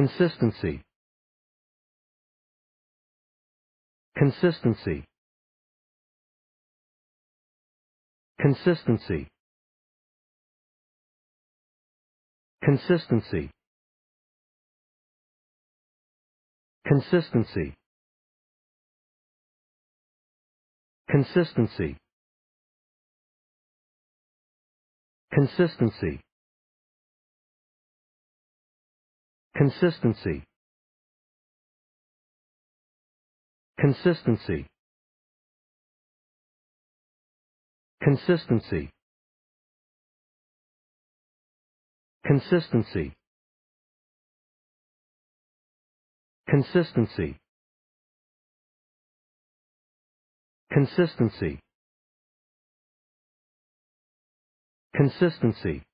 Consistency. Consistency. Consistency. Consistency. Consistency. Consistency. Consistency. Consistency. Consistency. Consistency. Consistency. Consistency. Consistency. Consistency.